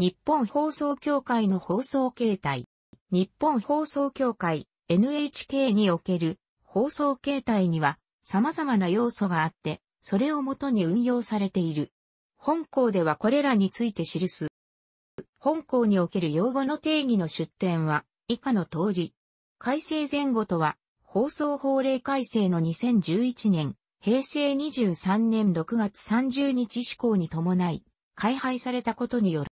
日本放送協会の放送形態。日本放送協会 NHK における放送形態には様々な要素があって、それをもとに運用されている。本校ではこれらについて記す。本校における用語の定義の出典は以下の通り。改正前後とは、放送法令改正の2011年、平成23年6月30日施行に伴い、開廃されたことによる。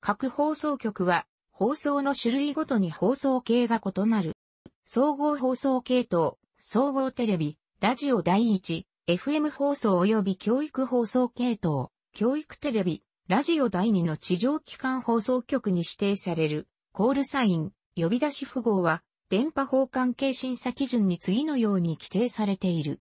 各放送局は、放送の種類ごとに放送系が異なる。総合放送系統、総合テレビ、ラジオ第一、FM 放送及び教育放送系統、教育テレビ、ラジオ第2の地上機関放送局に指定される、コールサイン、呼び出し符号は、電波法関係審査基準に次のように規定されている。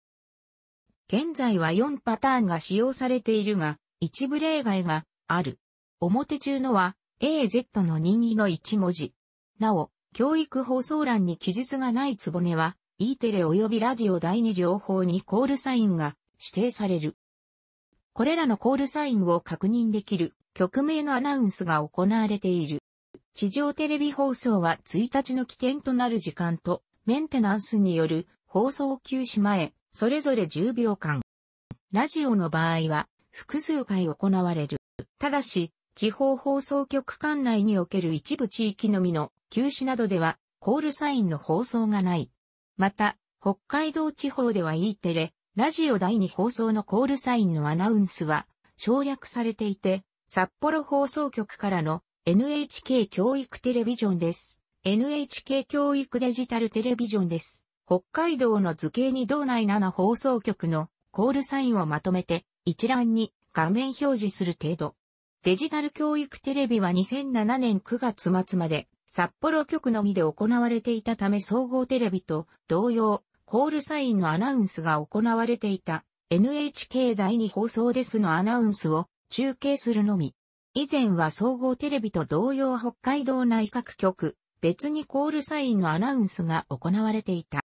現在は4パターンが使用されているが、一部例外がある。表中のは AZ の任意の1文字。なお、教育放送欄に記述がないつぼねは、E テレ及びラジオ第二情報にコールサインが指定される。これらのコールサインを確認できる曲名のアナウンスが行われている。地上テレビ放送は1日の起点となる時間とメンテナンスによる放送休止前、それぞれ10秒間。ラジオの場合は複数回行われる。ただし、地方放送局管内における一部地域のみの休止などでは、コールサインの放送がない。また、北海道地方では E テレ、ラジオ第2放送のコールサインのアナウンスは省略されていて、札幌放送局からの NHK 教育テレビジョンです。NHK 教育デジタルテレビジョンです。北海道の図形に道内7放送局のコールサインをまとめて一覧に画面表示する程度。デジタル教育テレビは2007年9月末まで札幌局のみで行われていたため総合テレビと同様、コールサインのアナウンスが行われていた NHK 第2放送ですのアナウンスを中継するのみ。以前は総合テレビと同様北海道内各局、別にコールサインのアナウンスが行われていた。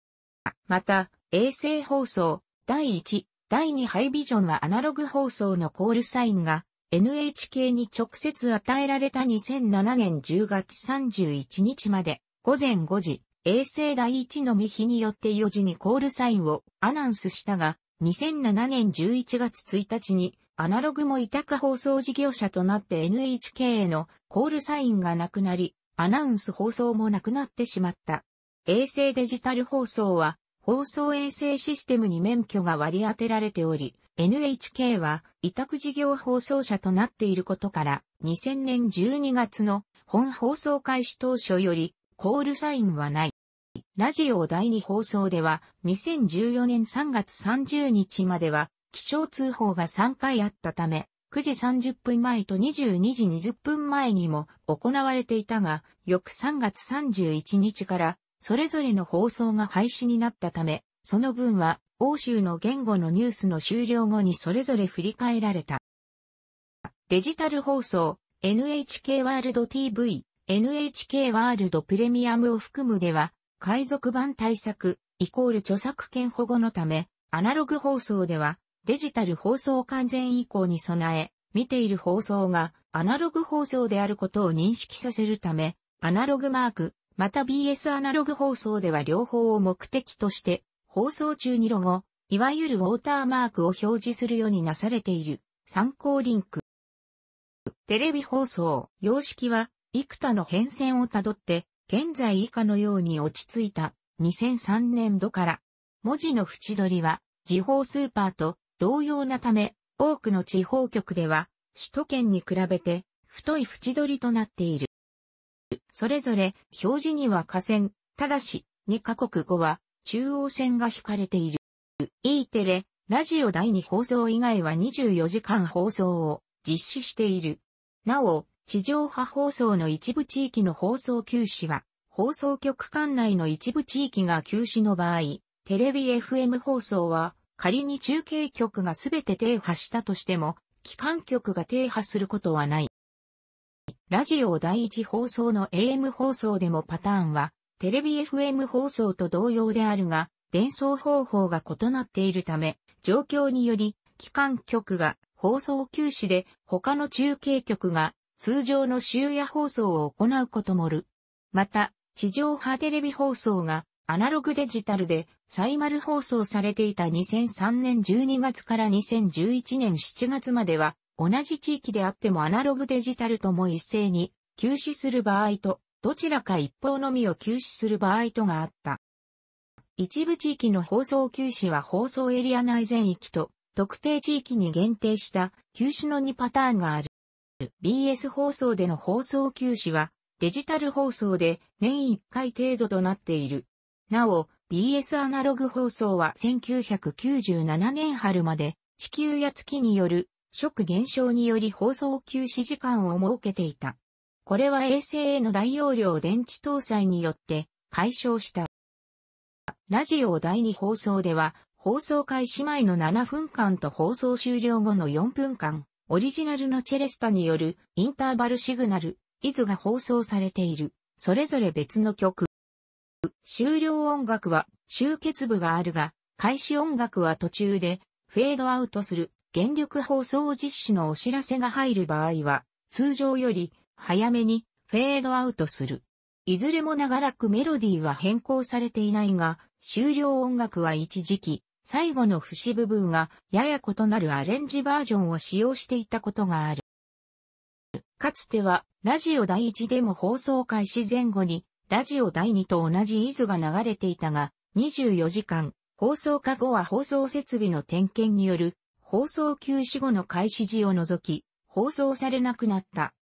また、衛星放送、第1、第2ハイビジョンはアナログ放送のコールサインが NHK に直接与えられた2007年10月31日まで午前5時、衛星第一の未日によって4時にコールサインをアナウンスしたが、2007年11月1日にアナログも委託放送事業者となって NHK へのコールサインがなくなり、アナウンス放送もなくなってしまった。衛星デジタル放送は放送衛星システムに免許が割り当てられており、NHK は委託事業放送者となっていることから、2000年12月の本放送開始当初よりコールサインはない。ラジオ第2放送では2014年3月30日までは気象通報が3回あったため、9時30分前と22時20分前にも行われていたが、翌3月31日からそれぞれの放送が廃止になったため、その分は欧州の言語のニュースの終了後にそれぞれ振り返られた。デジタル放送、NHK ワールド TV、NHK ワールドプレミアムを含むでは、海賊版対策、イコール著作権保護のため、アナログ放送では、デジタル放送完全移行に備え、見ている放送がアナログ放送であることを認識させるため、アナログマーク、また BS アナログ放送では両方を目的として、放送中にロゴ、いわゆるウォーターマークを表示するようになされている。参考リンク。テレビ放送、様式は、幾多の変遷をたどって、現在以下のように落ち着いた2003年度から、文字の縁取りは、地方スーパーと同様なため、多くの地方局では、首都圏に比べて、太い縁取りとなっている。それぞれ、表示には下線、ただし、2カ国語は、中央線が引かれている。E テレ、ラジオ第2放送以外は24時間放送を実施している。なお、地上波放送の一部地域の放送休止は、放送局間内の一部地域が休止の場合、テレビ FM 放送は、仮に中継局がすべて停波したとしても、機関局が停波することはない。ラジオ第一放送の AM 放送でもパターンはテレビ FM 放送と同様であるが、伝送方法が異なっているため、状況により、機関局が放送休止で他の中継局が通常の終夜放送を行うこともる。また、地上波テレビ放送がアナログデジタルでサイマル放送されていた2003年12月から2011年7月までは同じ地域であってもアナログデジタルとも一斉に休止する場合とどちらか一方のみを休止する場合とがあった。一部地域の放送休止は放送エリア内全域と特定地域に限定した休止の2パターンがある。BS 放送での放送休止はデジタル放送で年1回程度となっている。なお、BS アナログ放送は1997年春まで地球や月による食減少により放送休止時間を設けていた。これは衛星への大容量電池搭載によって解消した。ラジオ第2放送では、放送開始前の7分間と放送終了後の4分間、オリジナルのチェレスタによるインターバルシグナル、イズが放送されている、それぞれ別の曲。終了音楽は終結部があるが、開始音楽は途中でフェードアウトする原力放送実施のお知らせが入る場合は、通常より早めにフェードアウトする。いずれも長らくメロディーは変更されていないが、終了音楽は一時期、最後の節部分がやや異なるアレンジバージョンを使用していたことがある。かつては、ラジオ第1でも放送開始前後に、ラジオ第2と同じイズが流れていたが、24時間、放送過後は放送設備の点検による、放送休止後の開始時を除き、放送されなくなった。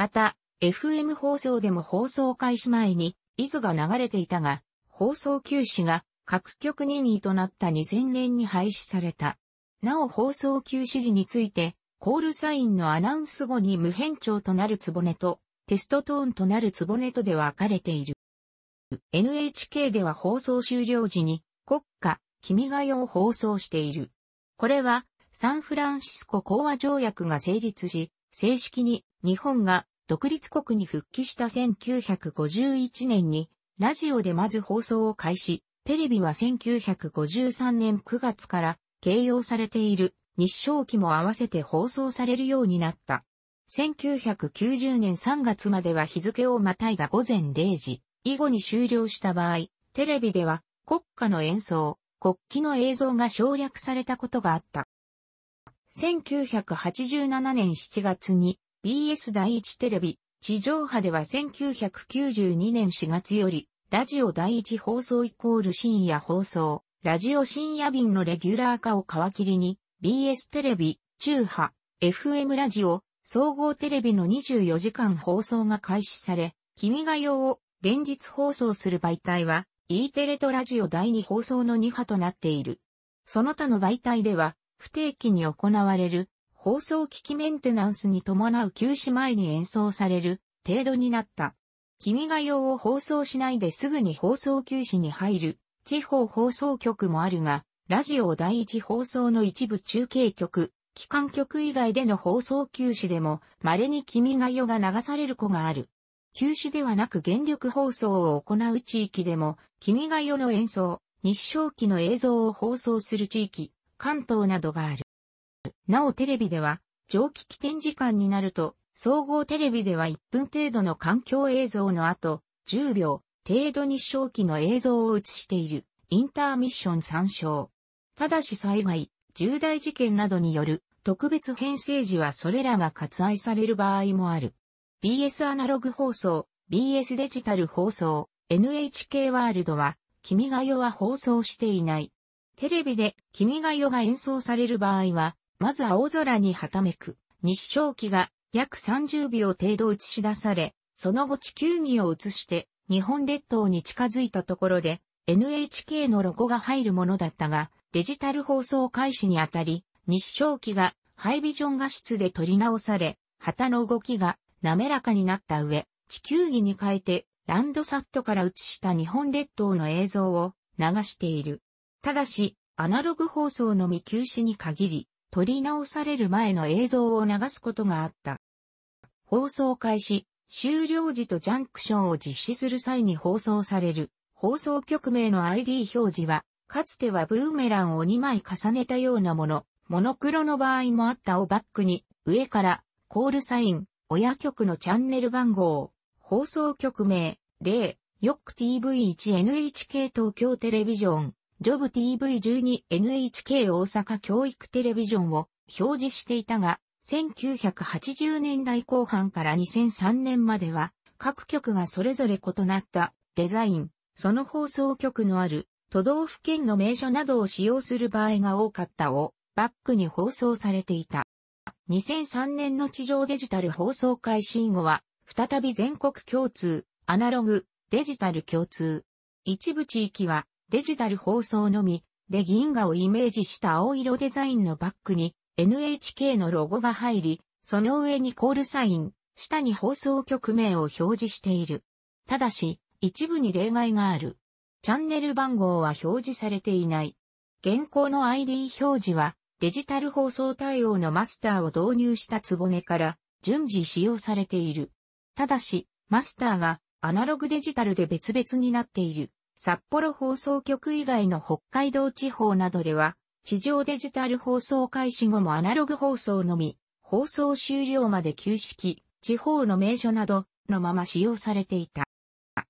また、FM 放送でも放送開始前に、伊豆が流れていたが、放送休止が各局2位となった2000年に廃止された。なお放送休止時について、コールサインのアナウンス後に無変調となるつぼねと、テストトーンとなるつぼねとで分かれている。NHK では放送終了時に、国家、君が代を放送している。これは、サンフランシスコ講和条約が成立し、正式に日本が独立国に復帰した1951年に、ラジオでまず放送を開始、テレビは1953年9月から形容されている日照期も合わせて放送されるようになった。1990年3月までは日付をまたいだ午前0時以後に終了した場合、テレビでは国家の演奏、国旗の映像が省略されたことがあった。1987年7月に BS 第一テレビ、地上波では1992年4月より、ラジオ第一放送イコール深夜放送、ラジオ深夜便のレギュラー化を皮切りに、BS テレビ、中波、FM ラジオ、総合テレビの24時間放送が開始され、君が代を連日放送する媒体は、E テレとラジオ第2放送の2波となっている。その他の媒体では、不定期に行われる放送機器メンテナンスに伴う休止前に演奏される程度になった。君が代を放送しないですぐに放送休止に入る地方放送局もあるが、ラジオ第一放送の一部中継局、機関局以外での放送休止でも稀に君が代が流される子がある。休止ではなく原力放送を行う地域でも、君が代の演奏、日照期の映像を放送する地域、関東などがある。なおテレビでは、蒸気機転時間になると、総合テレビでは1分程度の環境映像の後、10秒程度日照期の映像を映している、インターミッション参照。ただし災害、重大事件などによる特別編成時はそれらが割愛される場合もある。BS アナログ放送、BS デジタル放送、NHK ワールドは、君が代は放送していない。テレビで君が代が演奏される場合は、まず青空にはためく、日照機が約30秒程度映し出され、その後地球儀を映して日本列島に近づいたところで NHK のロゴが入るものだったが、デジタル放送開始にあたり、日照機がハイビジョン画質で取り直され、旗の動きが滑らかになった上、地球儀に変えてランドサットから映した日本列島の映像を流している。ただし、アナログ放送のみ休止に限り、撮り直される前の映像を流すことがあった。放送開始、終了時とジャンクションを実施する際に放送される放送局名の ID 表示は、かつてはブーメランを2枚重ねたようなもの、モノクロの場合もあったをバックに、上からコールサイン、親局のチャンネル番号、放送局名、例、ヨック TV1NHK 東京テレビジョン、ジョブ TV12NHK 大阪教育テレビジョンを表示していたが、1980年代後半から2003年までは、各局がそれぞれ異なったデザイン、その放送局のある都道府県の名所などを使用する場合が多かったをバックに放送されていた。2003年の地上デジタル放送開始以後は、再び全国共通、アナログ、デジタル共通。一部地域はデジタル放送のみ、で銀河をイメージした青色デザインのバックに NHK のロゴが入り、その上にコールサイン、下に放送局名を表示している。ただし、一部に例外がある。チャンネル番号は表示されていない。現行の ID 表示は、デジタル放送対応のマスターを導入したつぼねから順次使用されている。ただし、マスターがアナログデジタルで別々になっている。札幌放送局以外の北海道地方などでは、地上デジタル放送開始後もアナログ放送のみ、放送終了まで旧式、地方の名所などのまま使用されていた。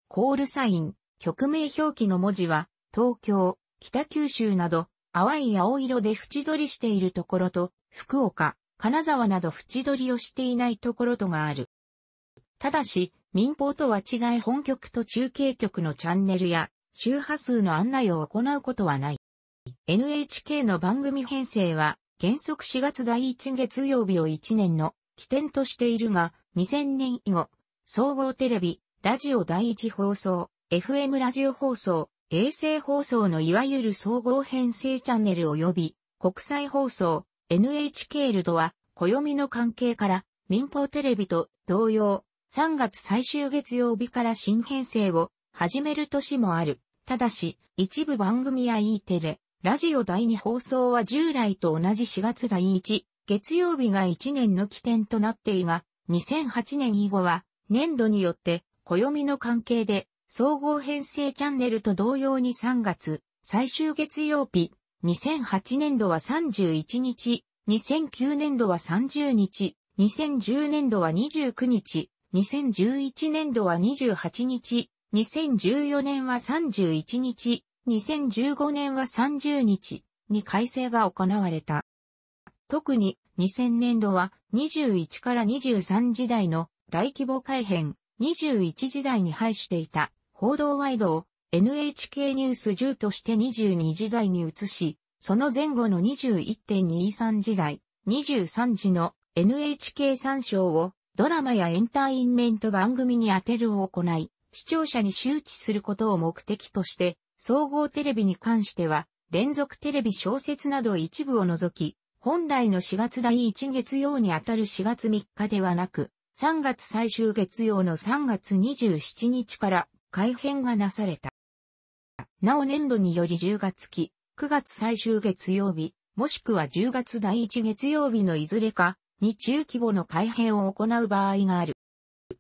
コールサイン、曲名表記の文字は、東京、北九州など、淡い青色で縁取りしているところと、福岡、金沢など縁取りをしていないところとがある。ただし、民放とは違い本局と中継局のチャンネルや周波数の案内を行うことはない。NHK の番組編成は原則4月第1月曜日を1年の起点としているが、2000年以後、総合テレビ、ラジオ第1放送、FM ラジオ放送、衛星放送のいわゆる総合編成チャンネル及び国際放送、NHK ルドは暦の関係から民放テレビと同様、3月最終月曜日から新編成を始める年もある。ただし、一部番組や E テレ、ラジオ第2放送は従来と同じ4月が E1、月曜日が1年の起点となっていが、2008年以後は年度によって暦の関係で総合編成チャンネルと同様に3月最終月曜日、2008年度は31日、2009年度は30日、2010年度は29日、2011年度は28日、2014年は31日、2015年は30日に改正が行われた。特に2000年度は21から23時代の大規模改編、21時代に配していた報道ワイドを NHK ニュース10として22時代に移し、その前後の21.23時代、23時の NHK 参照をドラマやエンターインメント番組に当てるを行い、視聴者に周知することを目的として、総合テレビに関しては、連続テレビ小説など一部を除き、本来の4月第1月曜にあたる4月3日ではなく、3月最終月曜の3月27日から改編がなされた。なお年度により10月期、9月最終月曜日、もしくは10月第1月曜日のいずれか、に中規模の改変を行う場合がある。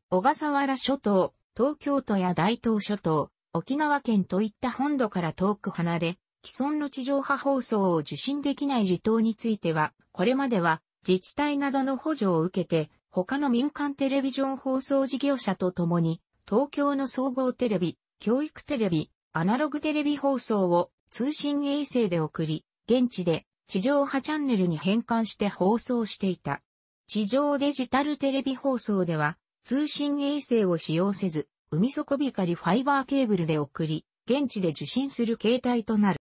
小笠原諸島、東京都や大東諸島、沖縄県といった本土から遠く離れ、既存の地上波放送を受信できない児島については、これまでは自治体などの補助を受けて、他の民間テレビジョン放送事業者と共に、東京の総合テレビ、教育テレビ、アナログテレビ放送を通信衛星で送り、現地で地上波チャンネルに変換して放送していた。地上デジタルテレビ放送では、通信衛星を使用せず、海底光ファイバーケーブルで送り、現地で受信する形態となる。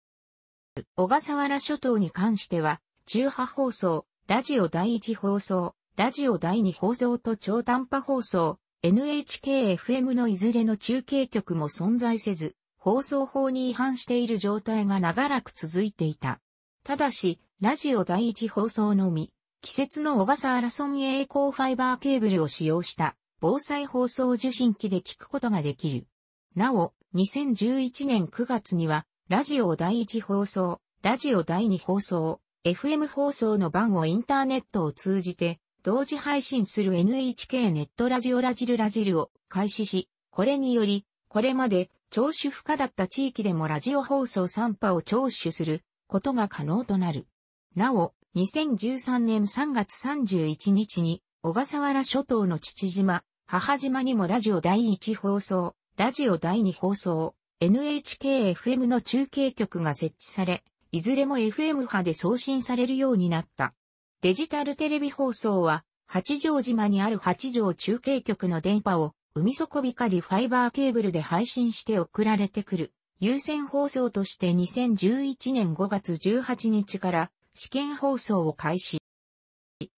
小笠原諸島に関しては、中波放送、ラジオ第1放送、ラジオ第2放送と超短波放送、NHKFM のいずれの中継局も存在せず、放送法に違反している状態が長らく続いていた。ただし、ラジオ第1放送のみ、季節の小笠原村栄光ファイバーケーブルを使用した防災放送受信機で聞くことができる。なお、2011年9月には、ラジオ第1放送、ラジオ第2放送、FM 放送の番をインターネットを通じて、同時配信する NHK ネットラジオラジルラジルを開始し、これにより、これまで聴取不可だった地域でもラジオ放送3波を聴取することが可能となる。なお、2013年3月31日に、小笠原諸島の父島、母島にもラジオ第1放送、ラジオ第2放送、NHKFM の中継局が設置され、いずれも FM 派で送信されるようになった。デジタルテレビ放送は、八丈島にある八丈中継局の電波を、海底光ファイバーケーブルで配信して送られてくる。優先放送として2011年5月18日から試験放送を開始。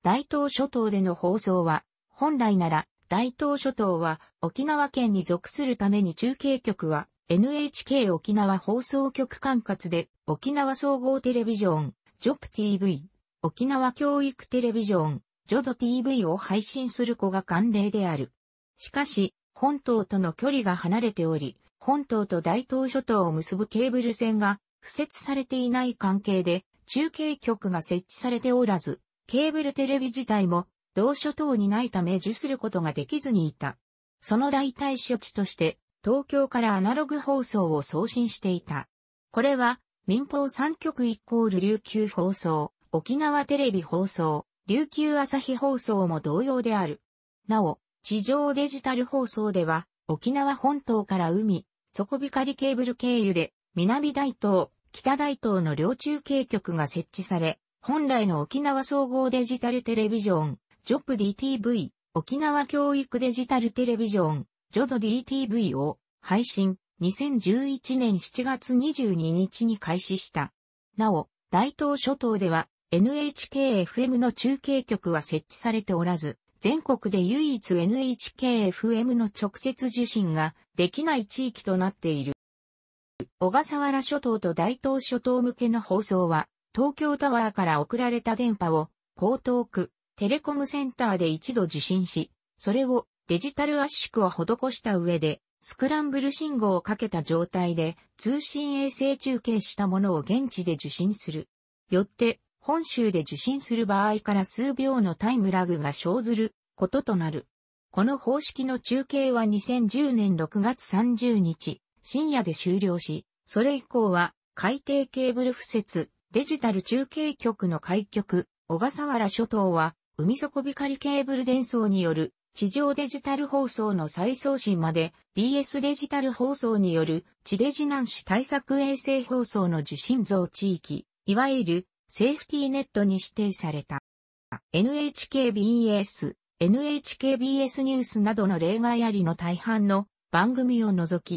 大東諸島での放送は、本来なら大東諸島は沖縄県に属するために中継局は NHK 沖縄放送局管轄で沖縄総合テレビジョン、ジョプ TV、沖縄教育テレビジョン、ジョド TV を配信する子が慣例である。しかし、本島との距離が離れており、本島と大東諸島を結ぶケーブル線が敷設されていない関係で、中継局が設置されておらず、ケーブルテレビ自体も同諸等にないため受することができずにいた。その代替処置として、東京からアナログ放送を送信していた。これは、民放3局イコール琉球放送、沖縄テレビ放送、琉球朝日放送も同様である。なお、地上デジタル放送では、沖縄本島から海、底光ケーブル経由で、南大東、北大東の両中継局が設置され、本来の沖縄総合デジタルテレビジョン、ジョプ DTV、沖縄教育デジタルテレビジョン、ジョド DTV を配信、2011年7月22日に開始した。なお、大東諸島では NHKFM の中継局は設置されておらず、全国で唯一 NHKFM の直接受信ができない地域となっている。小笠原諸島と大東諸島向けの放送は、東京タワーから送られた電波を、江東区、テレコムセンターで一度受信し、それをデジタル圧縮を施した上で、スクランブル信号をかけた状態で通信衛星中継したものを現地で受信する。よって、本州で受信する場合から数秒のタイムラグが生ずることとなる。この方式の中継は2010年6月30日、深夜で終了し、それ以降は海底ケーブル敷設、デジタル中継局の開局、小笠原諸島は海底光ケーブル伝送による地上デジタル放送の再送信まで BS デジタル放送による地デジ南市対策衛星放送の受信像地域、いわゆるセーフティーネットに指定された。NHKBS、NHKBS ニュースなどの例外ありの大半の番組を除き、